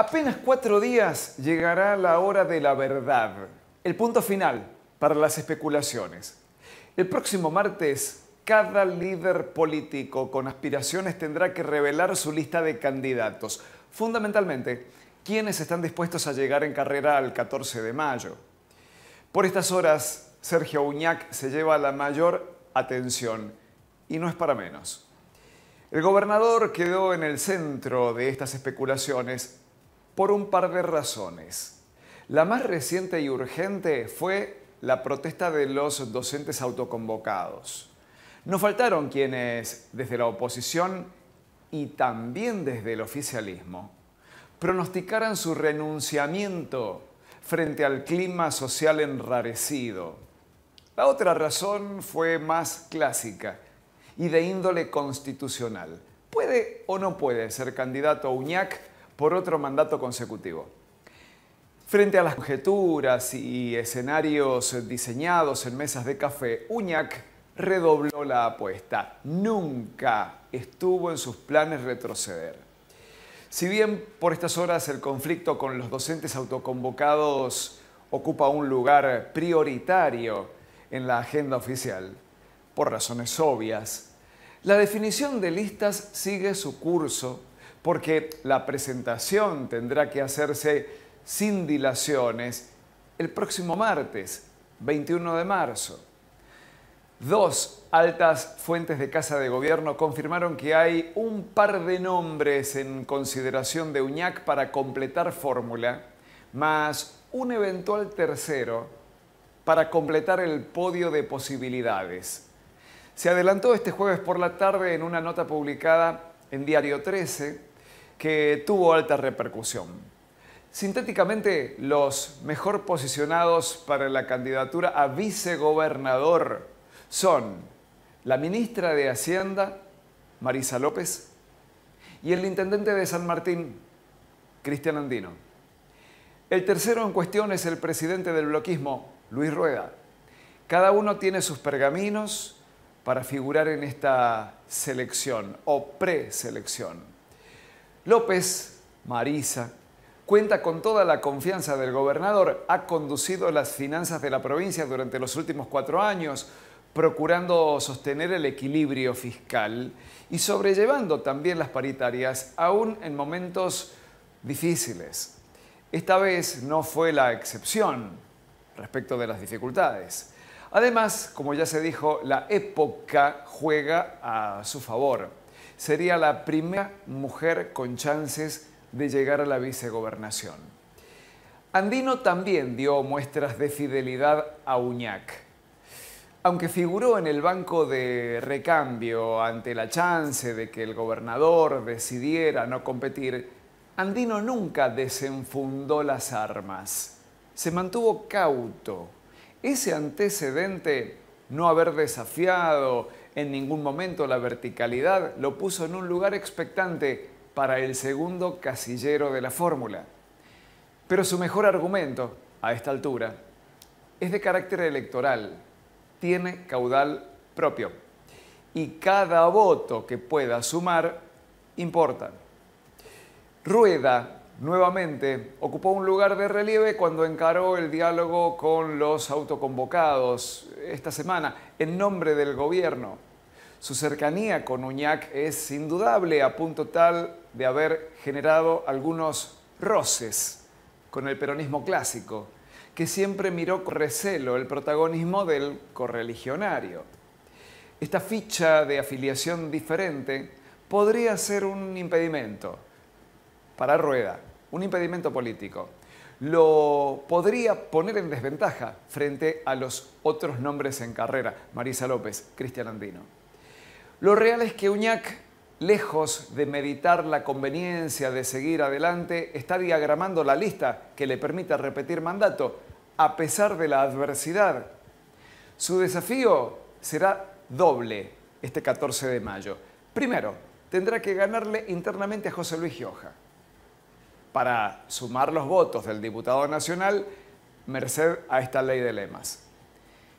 Apenas cuatro días llegará la hora de la verdad, el punto final para las especulaciones. El próximo martes, cada líder político con aspiraciones tendrá que revelar su lista de candidatos, fundamentalmente quienes están dispuestos a llegar en carrera al 14 de mayo. Por estas horas, Sergio Uñac se lleva la mayor atención y no es para menos. El gobernador quedó en el centro de estas especulaciones por un par de razones. La más reciente y urgente fue la protesta de los docentes autoconvocados. No faltaron quienes, desde la oposición y también desde el oficialismo, pronosticaran su renunciamiento frente al clima social enrarecido. La otra razón fue más clásica y de índole constitucional. ¿Puede o no puede ser candidato a UñAC por otro mandato consecutivo. Frente a las conjeturas y escenarios diseñados en mesas de café, Uñac redobló la apuesta. Nunca estuvo en sus planes retroceder. Si bien por estas horas el conflicto con los docentes autoconvocados ocupa un lugar prioritario en la agenda oficial, por razones obvias, la definición de listas sigue su curso porque la presentación tendrá que hacerse sin dilaciones el próximo martes, 21 de marzo. Dos altas fuentes de Casa de Gobierno confirmaron que hay un par de nombres en consideración de UñAC para completar fórmula, más un eventual tercero para completar el podio de posibilidades. Se adelantó este jueves por la tarde en una nota publicada en Diario 13 que tuvo alta repercusión. Sintéticamente, los mejor posicionados para la candidatura a vicegobernador son la ministra de Hacienda, Marisa López, y el intendente de San Martín, Cristian Andino. El tercero en cuestión es el presidente del bloquismo, Luis Rueda. Cada uno tiene sus pergaminos para figurar en esta selección o preselección. López Marisa cuenta con toda la confianza del gobernador, ha conducido las finanzas de la provincia durante los últimos cuatro años, procurando sostener el equilibrio fiscal y sobrellevando también las paritarias, aún en momentos difíciles. Esta vez no fue la excepción respecto de las dificultades. Además, como ya se dijo, la época juega a su favor. Sería la primera mujer con chances de llegar a la vicegobernación. Andino también dio muestras de fidelidad a Uñac. Aunque figuró en el banco de recambio ante la chance de que el gobernador decidiera no competir, Andino nunca desenfundó las armas. Se mantuvo cauto. Ese antecedente, no haber desafiado en ningún momento la verticalidad lo puso en un lugar expectante para el segundo casillero de la fórmula. Pero su mejor argumento, a esta altura, es de carácter electoral, tiene caudal propio y cada voto que pueda sumar importa. Rueda nuevamente ocupó un lugar de relieve cuando encaró el diálogo con los autoconvocados esta semana en nombre del gobierno. Su cercanía con Uñac es indudable a punto tal de haber generado algunos roces con el peronismo clásico, que siempre miró con recelo el protagonismo del correligionario. Esta ficha de afiliación diferente podría ser un impedimento para Rueda, un impedimento político. Lo podría poner en desventaja frente a los otros nombres en carrera, Marisa López, Cristian Andino. Lo real es que Uñac, lejos de meditar la conveniencia de seguir adelante, está diagramando la lista que le permita repetir mandato, a pesar de la adversidad. Su desafío será doble este 14 de mayo. Primero, tendrá que ganarle internamente a José Luis Gioja. Para sumar los votos del diputado nacional, merced a esta ley de lemas.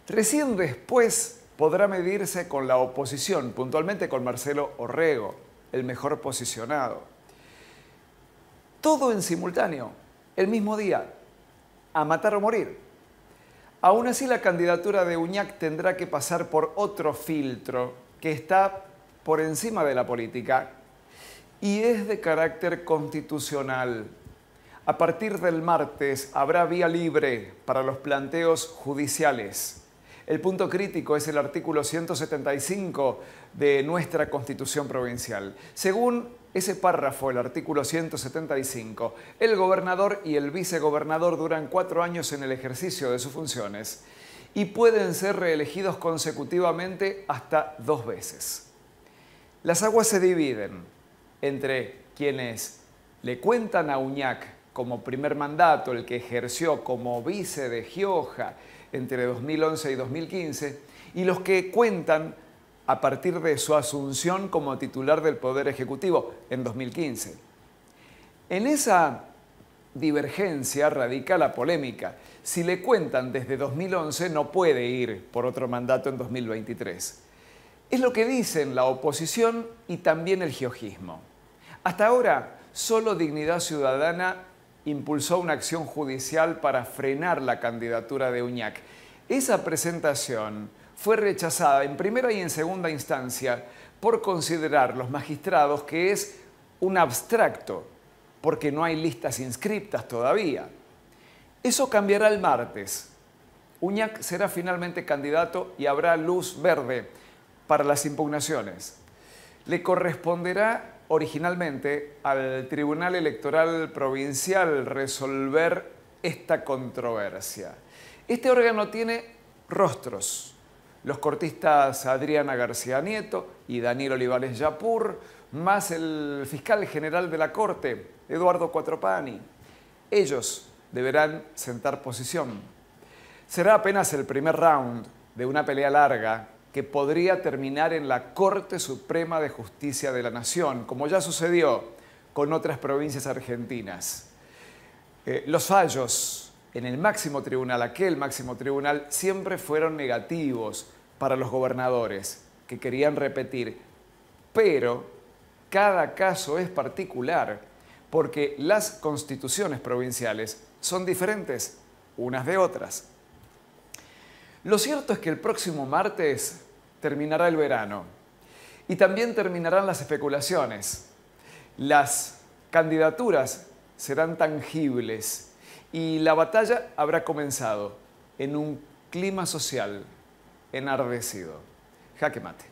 Recién después podrá medirse con la oposición, puntualmente con Marcelo Orrego, el mejor posicionado. Todo en simultáneo, el mismo día, a matar o morir. Aún así, la candidatura de Uñac tendrá que pasar por otro filtro que está por encima de la política y es de carácter constitucional. A partir del martes habrá vía libre para los planteos judiciales. El punto crítico es el artículo 175 de nuestra Constitución Provincial. Según ese párrafo, el artículo 175, el gobernador y el vicegobernador duran cuatro años en el ejercicio de sus funciones y pueden ser reelegidos consecutivamente hasta dos veces. Las aguas se dividen entre quienes le cuentan a Uñac como primer mandato, el que ejerció como vice de Gioja, entre 2011 y 2015, y los que cuentan a partir de su asunción como titular del Poder Ejecutivo en 2015. En esa divergencia radica la polémica. Si le cuentan desde 2011 no puede ir por otro mandato en 2023. Es lo que dicen la oposición y también el geogismo, Hasta ahora, solo Dignidad Ciudadana impulsó una acción judicial para frenar la candidatura de Uñac. Esa presentación fue rechazada en primera y en segunda instancia por considerar los magistrados que es un abstracto, porque no hay listas inscriptas todavía. Eso cambiará el martes. Uñac será finalmente candidato y habrá luz verde para las impugnaciones le corresponderá originalmente al Tribunal Electoral Provincial resolver esta controversia. Este órgano tiene rostros. Los cortistas Adriana García Nieto y Daniel Olivares Yapur, más el fiscal general de la Corte, Eduardo Cuatropani. Ellos deberán sentar posición. Será apenas el primer round de una pelea larga que podría terminar en la Corte Suprema de Justicia de la Nación, como ya sucedió con otras provincias argentinas. Eh, los fallos en el máximo tribunal, aquel máximo tribunal, siempre fueron negativos para los gobernadores que querían repetir, pero cada caso es particular porque las constituciones provinciales son diferentes unas de otras. Lo cierto es que el próximo martes terminará el verano y también terminarán las especulaciones. Las candidaturas serán tangibles y la batalla habrá comenzado en un clima social enardecido. Jaque mate.